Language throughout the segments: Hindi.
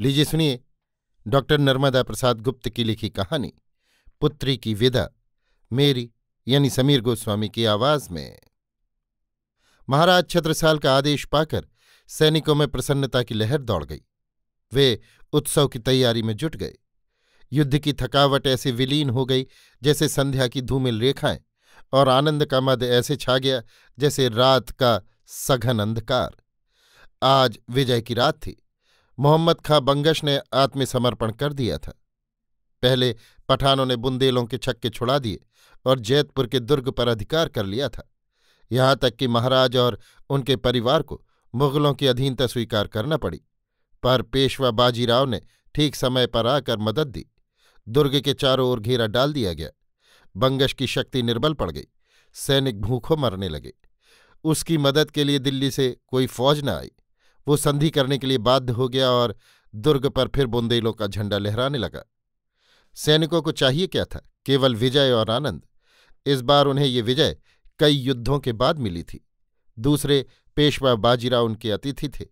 लीजिए सुनिए डॉक्टर नर्मदा प्रसाद गुप्त की लिखी कहानी पुत्री की विदा मेरी यानी समीर गोस्वामी की आवाज में महाराज छत्रसाल का आदेश पाकर सैनिकों में प्रसन्नता की लहर दौड़ गई वे उत्सव की तैयारी में जुट गए युद्ध की थकावट ऐसे विलीन हो गई जैसे संध्या की धूमिल रेखाएं और आनंद का मद ऐसे छा गया जैसे रात का सघन अंधकार आज विजय की रात थी मोहम्मद खां बंगश ने आत्मसमर्पण कर दिया था पहले पठानों ने बुंदेलों के छक्के छुड़ा दिए और जैतपुर के दुर्ग पर अधिकार कर लिया था यहाँ तक कि महाराज और उनके परिवार को मुगलों की अधीनता स्वीकार करना पड़ी पर पेशवा बाजीराव ने ठीक समय पर आकर मदद दी दुर्ग के चारों ओर घेरा डाल दिया गया बंगश की शक्ति निर्बल पड़ गई सैनिक भूखों मरने लगे उसकी मदद के लिए दिल्ली से कोई फौज न आई वो संधि करने के लिए बाध्य हो गया और दुर्ग पर फिर बुंदेलों का झंडा लहराने लगा सैनिकों को चाहिए क्या था केवल विजय और आनंद इस बार उन्हें ये विजय कई युद्धों के बाद मिली थी दूसरे पेशवा बाजीराव उनके अतिथि थे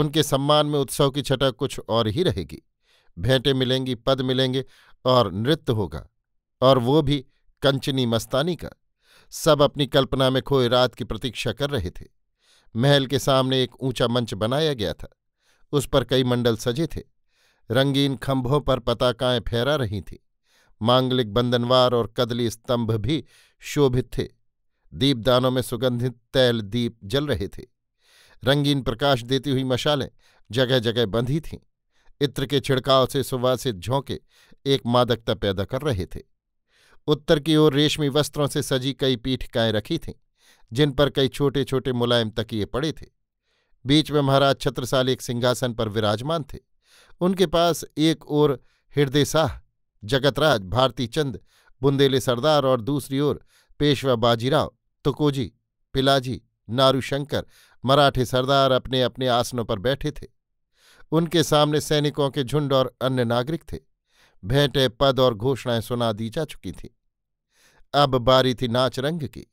उनके सम्मान में उत्सव की छटा कुछ और ही रहेगी भेंटें मिलेंगी पद मिलेंगे और नृत्य होगा और वो भी कंचनी मस्तानी का सब अपनी कल्पना में खोए रात की प्रतीक्षा कर रहे थे महल के सामने एक ऊंचा मंच बनाया गया था उस पर कई मंडल सजे थे रंगीन खंभों पर पताकाएं फहरा रही थीं मांगलिक बंदनवार और कदली स्तंभ भी शोभित थे दीपदानों में सुगंधित तैल दीप जल रहे थे रंगीन प्रकाश देती हुई मशालें जगह जगह बंधी थीं इत्र के छिड़काव से सुवासित झोंके एक मादकता पैदा कर रहे थे उत्तर की ओर रेशमी वस्त्रों से सजी कई पीठिकाएं रखी थीं जिन पर कई छोटे छोटे मुलायम तकिए पड़े थे बीच में महाराज छत्रसाल एक सिंहासन पर विराजमान थे उनके पास एक ओर हृदय शाह जगतराज भारती चंद बुंदेले सरदार और दूसरी ओर पेशवा बाजीराव तुकोजी पिलाजी नारूशंकर मराठे सरदार अपने अपने आसनों पर बैठे थे उनके सामने सैनिकों के झुंड और अन्य नागरिक थे भेंटें पद और घोषणाएं सुना दी जा चुकी थीं अब बारी थी नाच रंग की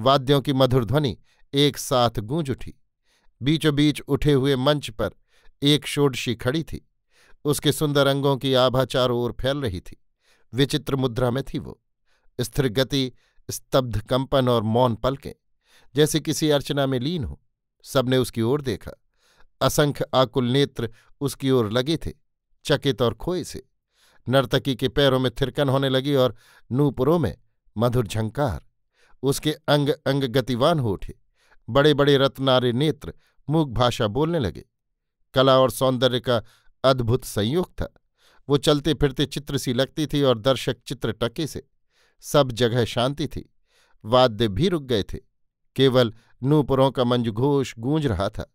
वाद्यों की मधुर ध्वनि एक साथ गूंज उठी बीचों बीच उठे हुए मंच पर एक षोडशी खड़ी थी उसके सुंदर अंगों की आभा चारों ओर फैल रही थी विचित्र मुद्रा में थी वो स्थिर गति स्तब्ध कंपन और मौन पलकें जैसे किसी अर्चना में लीन हो सबने उसकी ओर देखा असंख्य आकुल नेत्र उसकी ओर लगे थे चकित और खोए से नर्तकी के पैरों में थिरकन होने लगी और नूपुरों में मधुर झंकार उसके अंग अंग गतिवान हो उठे बड़े बड़े रत्नारे नेत्र मूक भाषा बोलने लगे कला और सौंदर्य का अद्भुत संयोग था वो चलते फिरते चित्र सी लगती थी और दर्शक चित्र टके से सब जगह शांति थी वाद्य भी रुक गए थे केवल नूपुरों का मंजघोष गूंज रहा था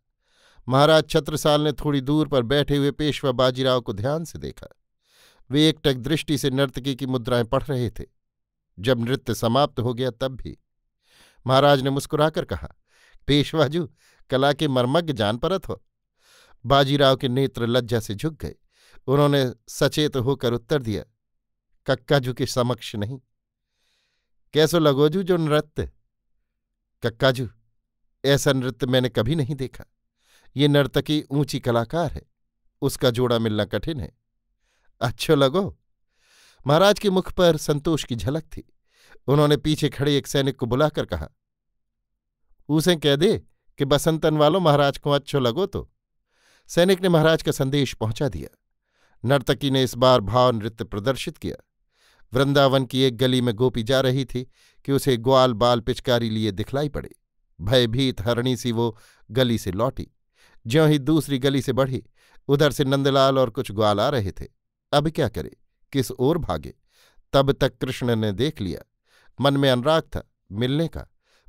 महाराज छत्रसाल ने थोड़ी दूर पर बैठे हुए पेशवा बाजीराव को ध्यान से देखा वे एकटक दृष्टि से नर्तकी की मुद्राएं पढ़ रहे थे जब नृत्य समाप्त हो गया तब भी महाराज ने मुस्कुराकर कहा पेशवाजू कला के मर्मज्ञ जान परत हो बाजीराव के नेत्र लज्जा से झुक गए उन्होंने सचेत होकर उत्तर दिया कक्काजू के समक्ष नहीं कैसो लगोजू जो नृत्य कक्काजू ऐसा नृत्य मैंने कभी नहीं देखा ये नर्तकी ऊंची कलाकार है उसका जोड़ा मिलना कठिन है अच्छो लगो महाराज के मुख पर संतोष की झलक थी उन्होंने पीछे खड़े एक सैनिक को बुलाकर कहा उसे कह दे कि बसंतन वालों महाराज को अच्छो लगो तो सैनिक ने महाराज का संदेश पहुंचा दिया नर्तकी ने इस बार भाव नृत्य प्रदर्शित किया वृंदावन की एक गली में गोपी जा रही थी कि उसे ग्वाल बाल पिचकारी लिए दिखलाई पड़े भयभीत हरणी सी वो गली से लौटी ज्यों ही दूसरी गली से बढ़ी उधर से नंदलाल और कुछ ग्वाल आ रहे थे अब क्या करे किस ओर भागे तब तक कृष्ण ने देख लिया मन में अनुराग था मिलने का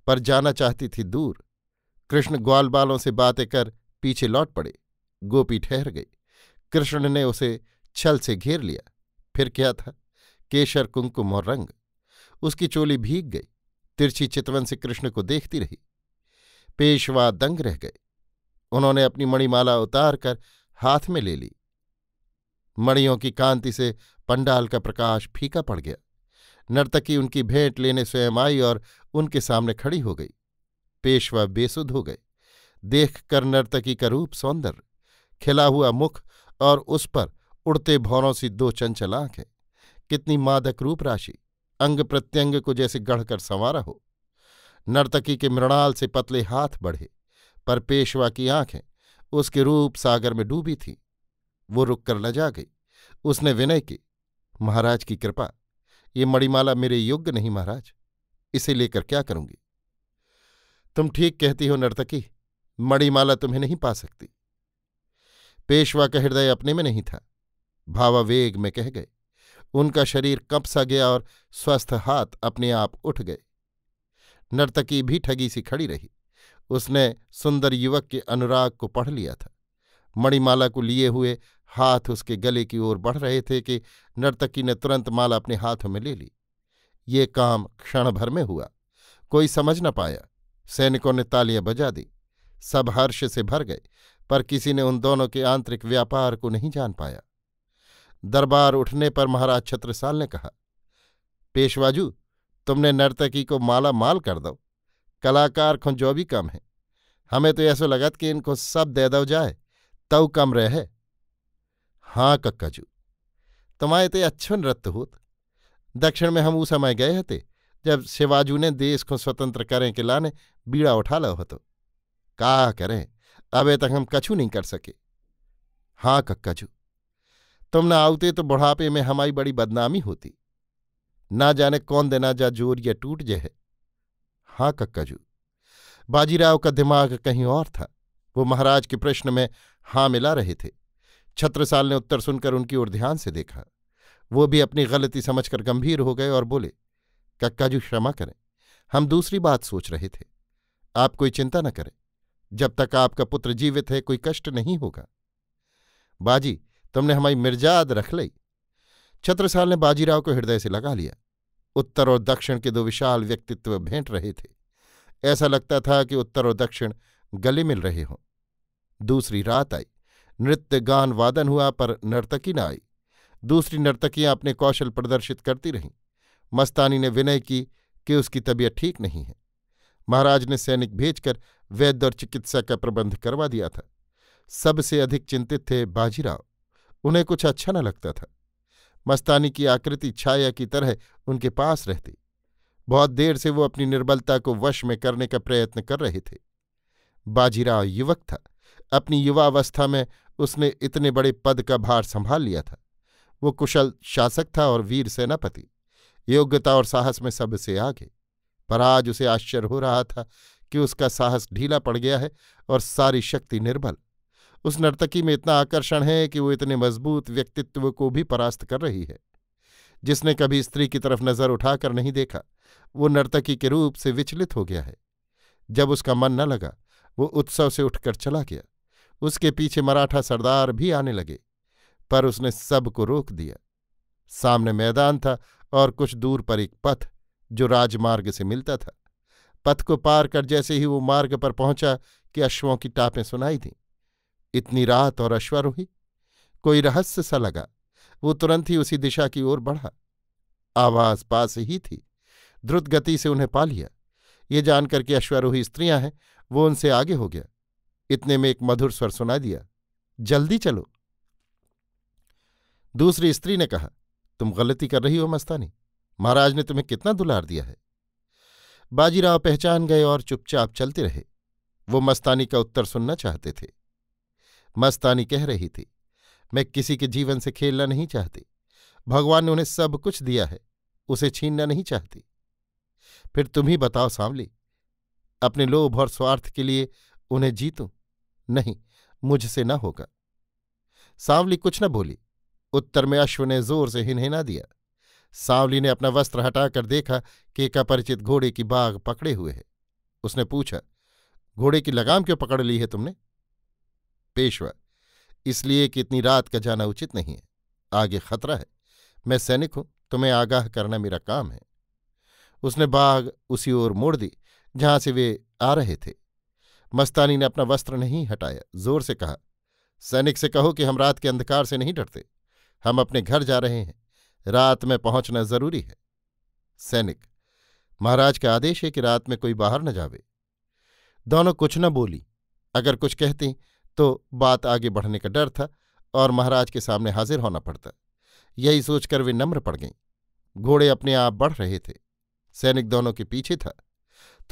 पर जाना चाहती थी दूर कृष्ण ग्वाल बालों से बातें कर पीछे लौट पड़े गोपी ठहर गई कृष्ण ने उसे छल से घेर लिया फिर क्या था केशर कुंकुम और रंग उसकी चोली भीग गई तिरछी चितवन से कृष्ण को देखती रही पेशवा दंग रह गए उन्होंने अपनी मणिमाला उतार कर हाथ में ले ली मणियों की कांति से पंडाल का प्रकाश फीका पड़ गया नर्तकी उनकी भेंट लेने स्वयं आई और उनके सामने खड़ी हो गई पेशवा बेसुध हो गए देख कर नर्तकी का रूप सौंदर्य खिला हुआ मुख और उस पर उड़ते भौरों सी दो चंचल आंखें कितनी मादक रूप राशि अंग प्रत्यंग को जैसे गढ़कर संवारा हो नर्तकी के मृणाल से पतले हाथ बढ़े पर पेशवा की आंखें उसके रूप सागर में डूबी थीं वो रुककर लजा गई उसने विनय की महाराज की कृपा ये मणिमाला मेरे योग्य नहीं महाराज इसे लेकर क्या करूंगी तुम ठीक कहती हो नर्तकी मणिमाला तुम्हें नहीं पा सकती पेशवा का हृदय अपने में नहीं था भावावेग में कह गए उनका शरीर कप सा गया और स्वस्थ हाथ अपने आप उठ गए नर्तकी भी ठगी सी खड़ी रही उसने सुंदर युवक के अनुराग को पढ़ लिया था मणिमाला को लिए हुए हाथ उसके गले की ओर बढ़ रहे थे कि नर्तकी ने तुरंत माला अपने हाथों में ले ली ये काम क्षण भर में हुआ कोई समझ न पाया सैनिकों ने तालियां बजा दी सब हर्ष से भर गए पर किसी ने उन दोनों के आंतरिक व्यापार को नहीं जान पाया दरबार उठने पर महाराज छत्रसाल ने कहा पेशवाजू तुमने नर्तकी को माला माल कर दो कलाकार खो जो भी कम है हमें तो ऐसा लगत कि इनको सब दे दो जाए तव कम रहे हाँ कक्काजू तुम्हारे ते अच्छुन रत्त होत दक्षिण में हम उस समय गए हते जब शिवाजू ने देश को स्वतंत्र करें के लाने बीड़ा उठा लो हतो का करें अबे तक हम कछु नहीं कर सके हाँ कक्काजू तुम ना आउते तो बुढ़ापे में हमारी बड़ी बदनामी होती ना जाने कौन देना जा जोर या टूट जे है हाँ कक्काजू बाजीराव का दिमाग कहीं और था वो महाराज के प्रश्न में हाँ मिला रहे थे छत्रसाल ने उत्तर सुनकर उनकी ओर ध्यान से देखा वो भी अपनी गलती समझकर गंभीर हो गए और बोले कक्का जी क्षमा करें हम दूसरी बात सोच रहे थे आप कोई चिंता न करें जब तक आपका पुत्र जीवित है कोई कष्ट नहीं होगा बाजी तुमने हमारी मिर्जाद रख ली छत्रसाल ने बाजीराव को हृदय से लगा लिया उत्तर और दक्षिण के दो विशाल व्यक्तित्व भेंट रहे थे ऐसा लगता था कि उत्तर और दक्षिण गले मिल रहे हों दूसरी रात आई नृत्य गान वादन हुआ पर नर्तकी न आई दूसरी नर्तकियां अपने कौशल प्रदर्शित करती रहीं मस्तानी ने विनय की कि उसकी तबीयत ठीक नहीं है महाराज ने सैनिक भेजकर वैद्य और चिकित्सा का प्रबंध करवा दिया था सबसे अधिक चिंतित थे बाजीराव उन्हें कुछ अच्छा न लगता था मस्तानी की आकृति छाया की तरह उनके पास रहती बहुत देर से वो अपनी निर्बलता को वश में करने का प्रयत्न कर रहे थे बाजीराव युवक था अपनी युवावस्था में उसने इतने बड़े पद का भार संभाल लिया था वो कुशल शासक था और वीर सेनापति योग्यता और साहस में सबसे आगे पर आज उसे आश्चर्य हो रहा था कि उसका साहस ढीला पड़ गया है और सारी शक्ति निर्बल उस नर्तकी में इतना आकर्षण है कि वो इतने मजबूत व्यक्तित्व को भी परास्त कर रही है जिसने कभी स्त्री की तरफ नजर उठाकर नहीं देखा वो नर्तकी के रूप से विचलित हो गया है जब उसका मन न लगा वो उत्सव से उठकर चला गया उसके पीछे मराठा सरदार भी आने लगे पर उसने सबको रोक दिया सामने मैदान था और कुछ दूर पर एक पथ जो राजमार्ग से मिलता था पथ को पार कर जैसे ही वो मार्ग पर पहुंचा कि अश्वों की टापें सुनाई दीं इतनी रात और अश्वारोही कोई रहस्य सा लगा वो तुरंत ही उसी दिशा की ओर बढ़ा आवाज पास ही थी द्रुत गति से उन्हें पा लिया ये जानकर कि अश्वरोही स्त्रियां हैं वो उनसे आगे हो गया इतने में एक मधुर स्वर सुना दिया जल्दी चलो दूसरी स्त्री ने कहा तुम गलती कर रही हो मस्तानी महाराज ने तुम्हें कितना दुलार दिया है बाजीराव पहचान गए और चुपचाप चलते रहे वो मस्तानी का उत्तर सुनना चाहते थे मस्तानी कह रही थी मैं किसी के जीवन से खेलना नहीं चाहती भगवान ने उन्हें सब कुछ दिया है उसे छीनना नहीं चाहती फिर तुम ही बताओ सांवली अपने लोभ और स्वार्थ के लिए उन्हें जीतूं नहीं मुझसे न होगा सांवली कुछ न बोली उत्तर में अश्व ने जोर से हिनहिना दिया सांवली ने अपना वस्त्र हटाकर देखा कि एक अपरिचित घोड़े की बाघ पकड़े हुए है उसने पूछा घोड़े की लगाम क्यों पकड़ ली है तुमने पेशवा इसलिए कि इतनी रात का जाना उचित नहीं है आगे खतरा है मैं सैनिक हूं तुम्हें आगाह करना मेरा काम है उसने बाघ उसी ओर मोड़ दी जहां से वे आ रहे थे मस्तानी ने अपना वस्त्र नहीं हटाया जोर से कहा सैनिक से कहो कि हम रात के अंधकार से नहीं डरते हम अपने घर जा रहे हैं रात में पहुंचना जरूरी है सैनिक महाराज का आदेश है कि रात में कोई बाहर न जावे दोनों कुछ न बोली अगर कुछ कहती तो बात आगे बढ़ने का डर था और महाराज के सामने हाजिर होना पड़ता यही सोचकर वे नम्र पड़ गईं घोड़े अपने आप बढ़ रहे थे सैनिक दोनों के पीछे था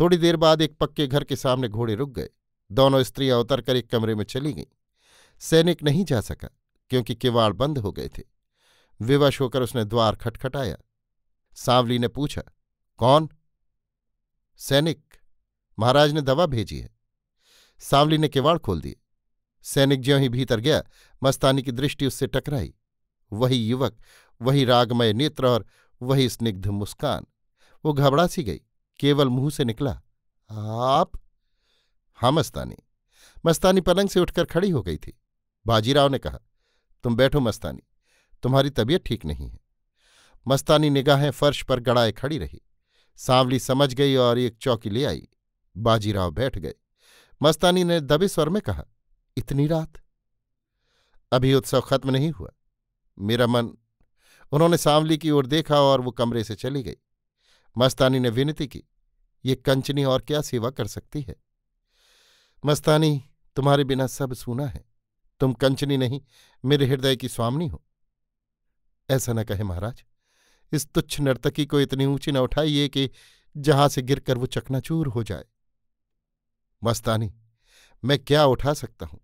थोड़ी देर बाद एक पक्के घर के सामने घोड़े रुक गए दोनों स्त्रियां उतरकर एक कमरे में चली गईं सैनिक नहीं जा सका क्योंकि किवाड़ बंद हो गए थे विवश होकर उसने द्वार खटखटाया सांवली ने पूछा कौन सैनिक महाराज ने दवा भेजी है सांवली ने किवाड़ खोल दिए सैनिक ज्यों ही भीतर गया मस्तानी की दृष्टि उससे टकराई वही युवक वही रागमय नेत्र और वही स्निग्ध मुस्कान वो घबरा सी गई केवल मुंह से निकला आप हाँ मस्तानी मस्तानी पलंग से उठकर खड़ी हो गई थी बाजीराव ने कहा तुम बैठो मस्तानी तुम्हारी तबीयत ठीक नहीं है मस्तानी निगाहें फर्श पर गड़ाए खड़ी रही सांवली समझ गई और एक चौकी ले आई बाजीराव बैठ गए मस्तानी ने दबे स्वर में कहा इतनी रात अभी उत्सव खत्म नहीं हुआ मेरा मन उन्होंने सांवली की ओर देखा और वो कमरे से चली गई मस्तानी ने विनती की ये कंचनी और क्या सेवा कर सकती है मस्तानी तुम्हारे बिना सब सूना है तुम कंचनी नहीं मेरे हृदय की स्वामनी हो ऐसा न कहे महाराज इस तुच्छ नर्तकी को इतनी ऊंची न उठाइए कि जहां से गिरकर वो चकनाचूर हो जाए मस्तानी मैं क्या उठा सकता हूं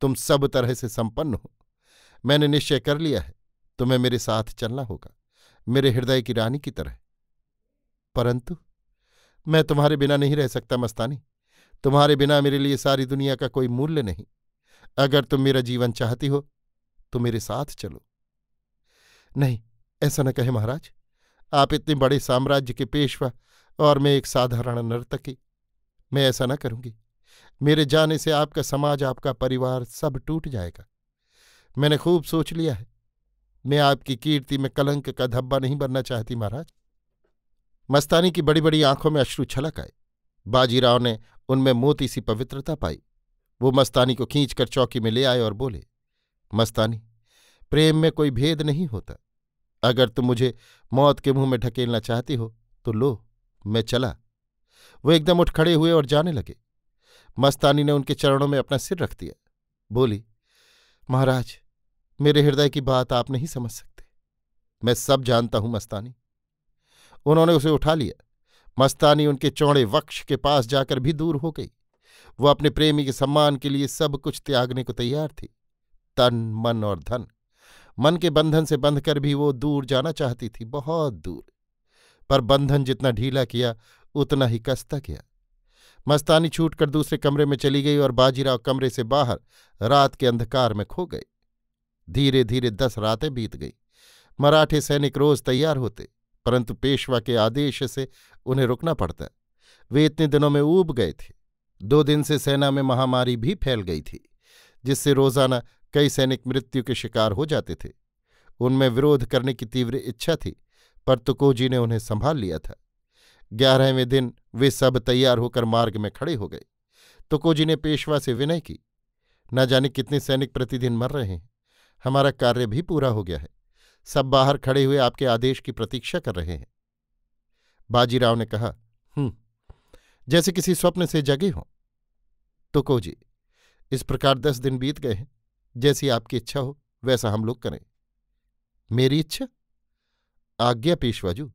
तुम सब तरह से संपन्न हो मैंने निश्चय कर लिया है तुम्हें मेरे साथ चलना होगा मेरे हृदय की रानी की तरह परंतु मैं तुम्हारे बिना नहीं रह सकता मस्तानी तुम्हारे बिना मेरे लिए सारी दुनिया का कोई मूल्य नहीं अगर तुम मेरा जीवन चाहती हो तो मेरे साथ चलो नहीं ऐसा न कहे महाराज आप इतने बड़े साम्राज्य के पेशवा और मैं एक साधारण नर्तकी मैं ऐसा न करूंगी मेरे जाने से आपका समाज आपका परिवार सब टूट जाएगा मैंने खूब सोच लिया है मैं आपकी कीर्ति में कलंक का धब्बा नहीं बनना चाहती महाराज मस्तानी की बड़ी बड़ी आंखों में अश्रु छलक आए बाजीराव ने उनमें मोती सी पवित्रता पाई वो मस्तानी को खींचकर चौकी में ले आए और बोले मस्तानी प्रेम में कोई भेद नहीं होता अगर तुम मुझे मौत के मुंह में ढकेलना चाहती हो तो लो मैं चला वो एकदम उठ खड़े हुए और जाने लगे मस्तानी ने उनके चरणों में अपना सिर रख दिया बोली महाराज मेरे हृदय की बात आप नहीं समझ सकते मैं सब जानता हूं मस्तानी उन्होंने उसे उठा लिया मस्तानी उनके चौड़े वक्ष के पास जाकर भी दूर हो गई वो अपने प्रेमी के सम्मान के लिए सब कुछ त्यागने को तैयार थी तन मन और धन मन के बंधन से बंधकर भी वो दूर जाना चाहती थी बहुत दूर पर बंधन जितना ढीला किया उतना ही कसता गया मस्तानी छूटकर दूसरे कमरे में चली गई और बाजीराव कमरे से बाहर रात के अंधकार में खो गए धीरे धीरे दस रातें बीत गई मराठे सैनिक रोज तैयार होते परंतु पेशवा के आदेश से उन्हें रुकना पड़ता वे इतने दिनों में ऊब गए थे दो दिन से सेना में महामारी भी फैल गई थी जिससे रोजाना कई सैनिक मृत्यु के शिकार हो जाते थे उनमें विरोध करने की तीव्र इच्छा थी पर तुकोजी ने उन्हें संभाल लिया था ग्यारहवें दिन वे सब तैयार होकर मार्ग में खड़े हो गए तुकोजी ने पेशवा से विनय की न जाने कितने सैनिक प्रतिदिन मर रहे हैं हमारा कार्य भी पूरा हो गया है सब बाहर खड़े हुए आपके आदेश की प्रतीक्षा कर रहे हैं बाजीराव ने कहा हम्म जैसे किसी स्वप्न से जगे हों तो को जी इस प्रकार दस दिन बीत गए हैं जैसी आपकी इच्छा हो वैसा हम लोग करें मेरी इच्छा आज्ञा पेशवाजू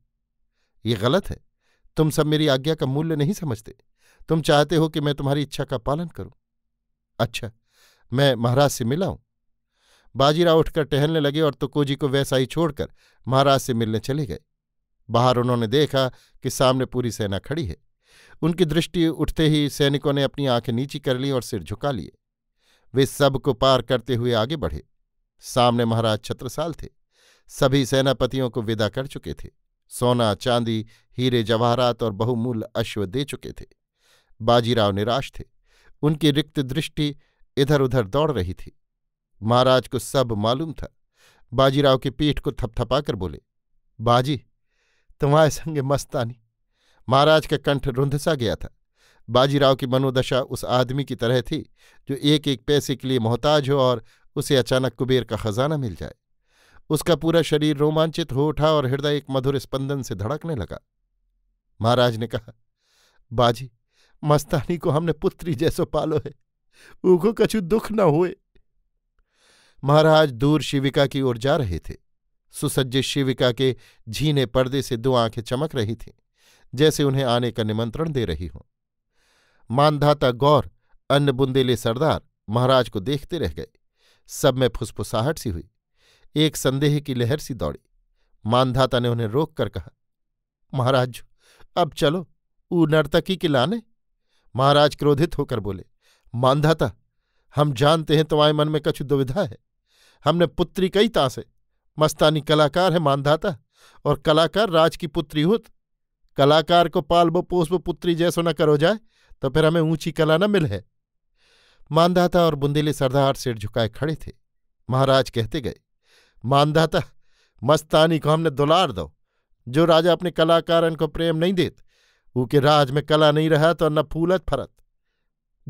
ये गलत है तुम सब मेरी आज्ञा का मूल्य नहीं समझते तुम चाहते हो कि मैं तुम्हारी इच्छा का पालन करूं अच्छा मैं महाराज से मिलाऊं बाजीराव उठकर टहलने लगे और तुकोजी को वैसा ही छोड़कर महाराज से मिलने चले गए बाहर उन्होंने देखा कि सामने पूरी सेना खड़ी है उनकी दृष्टि उठते ही सैनिकों ने अपनी आंखें नीची कर ली और सिर झुका लिए वे सब को पार करते हुए आगे बढ़े सामने महाराज छत्रसाल थे सभी सेनापतियों को विदा कर चुके थे सोना चांदी हीरे जवाहरात और बहुमूल्य अश्व दे चुके थे बाजीराव निराश थे उनकी रिक्त दृष्टि इधर उधर दौड़ रही थी महाराज को सब मालूम था बाजीराव की पीठ को थपथपाकर बोले बाजी तुम्हारे संगे मस्तानी महाराज का कंठ रुंध सा गया था बाजीराव की मनोदशा उस आदमी की तरह थी जो एक एक पैसे के लिए मोहताज हो और उसे अचानक कुबेर का खजाना मिल जाए उसका पूरा शरीर रोमांचित हो उठा और हृदय एक मधुर स्पंदन से धड़कने लगा महाराज ने कहा बाजी मस्तानी को हमने पुत्री जैसो पालो है ऊखो कछु दुख न हुए महाराज दूर शिविका की ओर जा रहे थे सुसज्जित शिविका के झीने पर्दे से दो आंखें चमक रही थीं जैसे उन्हें आने का निमंत्रण दे रही हों मानधाता गौर अन्न बुंदेले सरदार महाराज को देखते रह गए सब में फुसफुसाहट सी हुई एक संदेह की लहर सी दौड़ी मानधाता ने उन्हें रोक कर कहा महाराज अब चलो ऊ नर्तकी के लाने महाराज क्रोधित होकर बोले मानधाता हम जानते हैं तुम्हारे मन में कछु दुविधा है हमने पुत्री कई तासे मस्तानी कलाकार है मानधाता और कलाकार राज की पुत्री होत कलाकार को पालबो पोसबो पुत्री जैसो न करो जाए तो फिर हमें ऊंची कला न मिल है मानधाता और बुंदेले सरदार सिर झुकाए खड़े थे महाराज कहते गए मानधाता मस्तानी को हमने दुलार दो जो राजा अपने कलाकारन को प्रेम नहीं देत वो के राज में कला नहीं रहा तो न फूलत फरत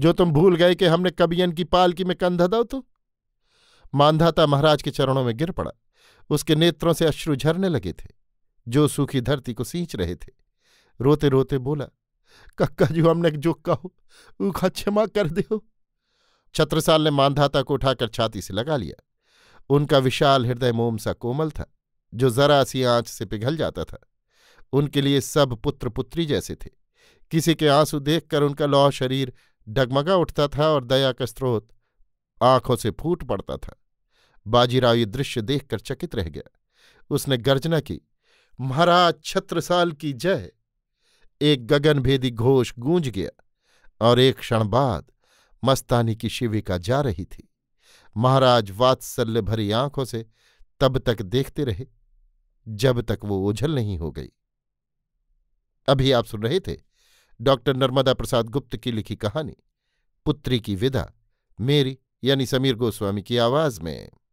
जो तुम भूल गए कि हमने कबियन की पालकी में कंधा दो तो मानधाता महाराज के चरणों में गिर पड़ा उसके नेत्रों से अश्रु झरने लगे थे जो सूखी धरती को सींच रहे थे रोते रोते बोला कक्का जो हमने जो कहो ऊखा क्षमा कर दो छत्रसाल ने मानधाता को उठाकर छाती से लगा लिया उनका विशाल हृदय मोम सा कोमल था जो जरा सी आंच से पिघल जाता था उनके लिए सब पुत्र पुत्री जैसे थे किसी के आंसू देखकर उनका लौह शरीर डगमगा उठता था और दया का स्रोत आंखों से फूट पड़ता था बाजीराव ये दृश्य देखकर चकित रह गया उसने गर्जना की महाराज छत्रसाल की जय एक गगनभेदी घोष गूंज गया और एक क्षण बाद मस्तानी की शिविका जा रही थी महाराज वात्सल्य भरी आंखों से तब तक देखते रहे जब तक वो ओझल नहीं हो गई अभी आप सुन रहे थे डॉक्टर नर्मदा प्रसाद गुप्त की लिखी कहानी पुत्री की विदा मेरी यानी समीर गोस्वामी की आवाज में